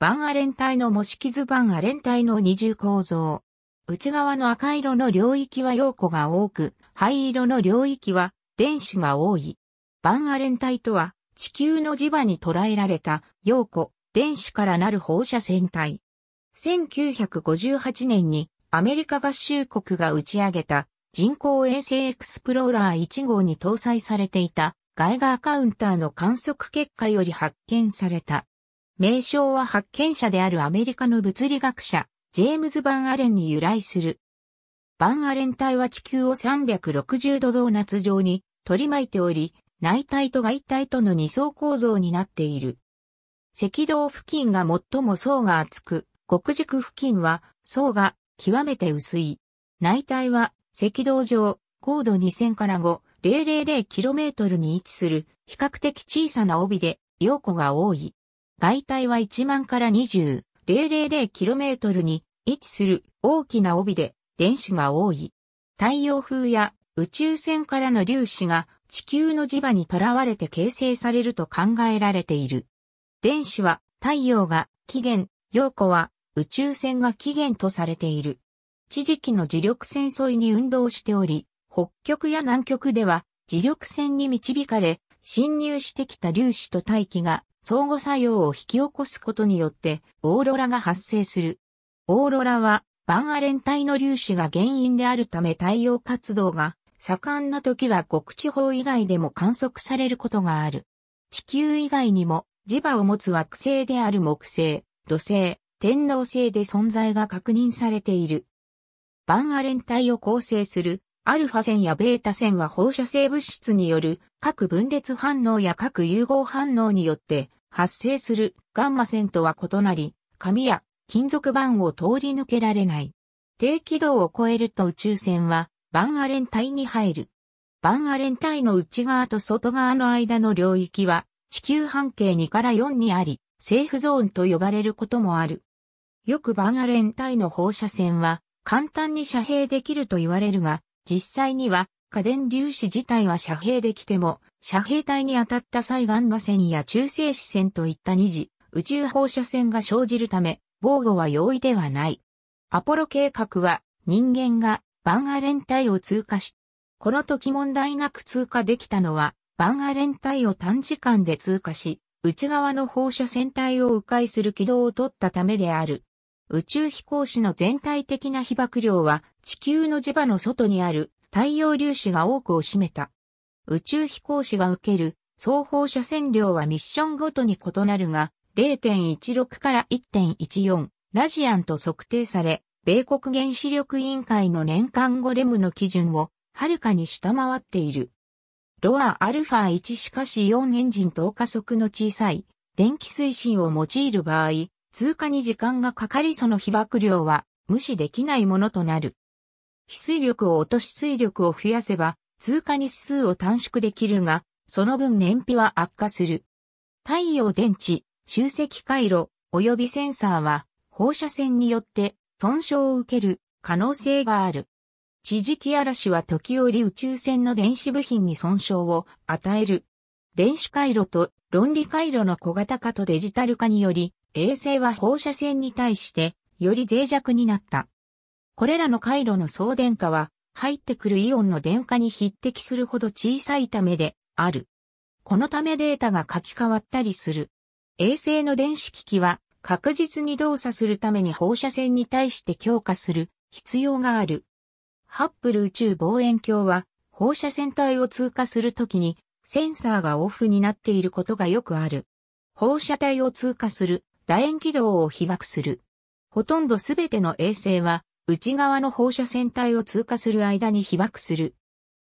バンアレン体の模式図バンアレン体の二重構造。内側の赤色の領域は陽子が多く、灰色の領域は電子が多い。バンアレン体とは、地球の磁場に捉えられた陽子、電子からなる放射線体。1958年にアメリカ合衆国が打ち上げた人工衛星エクスプローラー1号に搭載されていたガイガーカウンターの観測結果より発見された名称は発見者であるアメリカの物理学者、ジェームズ・バンアレンに由来する。バンアレン体は地球を360度ドーナツ状に取り巻いており、内体と外体との二層構造になっている。赤道付近が最も層が厚く、極軸付近は層が極めて薄い。内体は赤道上、高度2000から 5000km に位置する比較的小さな帯で、陽子が多い。外体は1万から20、000km に位置する大きな帯で電子が多い。太陽風や宇宙船からの粒子が地球の磁場にとらわれて形成されると考えられている。電子は太陽が起源、陽子は宇宙船が起源とされている。地磁気の磁力線沿いに運動しており、北極や南極では磁力線に導かれ、侵入してきた粒子と大気が相互作用を引き起こすことによって、オーロラが発生する。オーロラは、バンアレン帯の粒子が原因であるため太陽活動が盛んな時は極地方以外でも観測されることがある。地球以外にも磁場を持つ惑星である木星、土星、天王星で存在が確認されている。バンアレン帯を構成するアルファ線やベータ線は放射性物質による各分裂反応や各融合反応によって発生するガンマ線とは異なり、紙や金属板を通り抜けられない。低軌道を超えると宇宙船はバンアレン帯に入る。バンアレン帯の内側と外側の間の領域は地球半径2から4にあり、セーフゾーンと呼ばれることもある。よくバンアレン帯の放射線は簡単に遮蔽できると言われるが、実際には家電粒子自体は遮蔽できても、遮蔽体に当たった際ガンマ線や中性子線といった二次、宇宙放射線が生じるため、防護は容易ではない。アポロ計画は人間がバンアレン帯を通過し、この時問題なく通過できたのは、バンアレン帯を短時間で通過し、内側の放射線帯を迂回する軌道を取ったためである。宇宙飛行士の全体的な被曝量は地球の磁場の外にある太陽粒子が多くを占めた。宇宙飛行士が受ける双方射線量はミッションごとに異なるが0.16から1.14ラジアンと測定され、米国原子力委員会の年間5レムの基準をはるかに下回っている。ロアアルファ1しかし4エンジン等加速の小さい電気推進を用いる場合、通過に時間がかかりその被爆量は無視できないものとなる。非水力を落とし水力を増やせば、通過日数を短縮できるが、その分燃費は悪化する。太陽電池、集積回路、及びセンサーは、放射線によって損傷を受ける可能性がある。地磁気嵐は時折宇宙船の電子部品に損傷を与える。電子回路と論理回路の小型化とデジタル化により、衛星は放射線に対してより脆弱になった。これらの回路の送電荷は入ってくるイオンの電荷に匹敵するほど小さいためである。このためデータが書き換わったりする。衛星の電子機器は確実に動作するために放射線に対して強化する必要がある。ハッブル宇宙望遠鏡は放射線帯を通過するときにセンサーがオフになっていることがよくある。放射帯を通過する楕円軌道を被爆する。ほとんどすべての衛星は、内側の放射線体を通過する間に被爆する。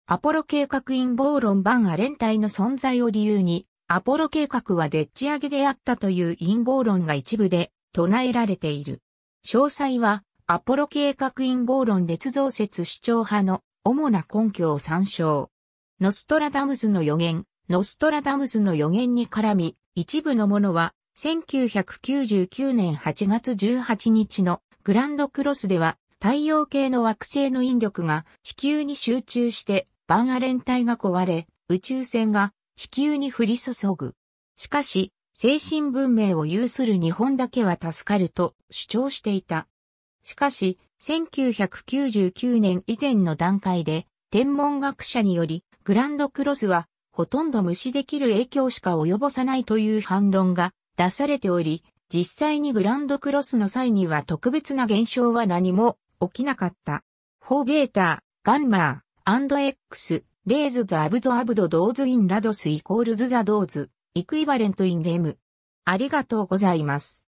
アポロ計画陰謀論版アレン体の存在を理由に、アポロ計画はでっち上げであったという陰謀論が一部で唱えられている。詳細は、アポロ計画陰謀論捏造説主張派の主な根拠を参照。ノストラダムスの予言、ノストラダムスの予言に絡み、一部のものは1999年8月18日のグランドクロスでは太陽系の惑星の引力が地球に集中してバンアレン帯が壊れ宇宙船が地球に降り注ぐ。しかし精神文明を有する日本だけは助かると主張していた。しかし1999年以前の段階で天文学者によりグランドクロスはほとんど無視できる影響しか及ぼさないという反論が出されており、実際にグランドクロスの際には特別な現象は何も起きなかった。4ベータ、ガンマー、X、レーズザアブゾアブドドーズインラドスイコールズザドーズ、イクイバレントインレム。ありがとうございます。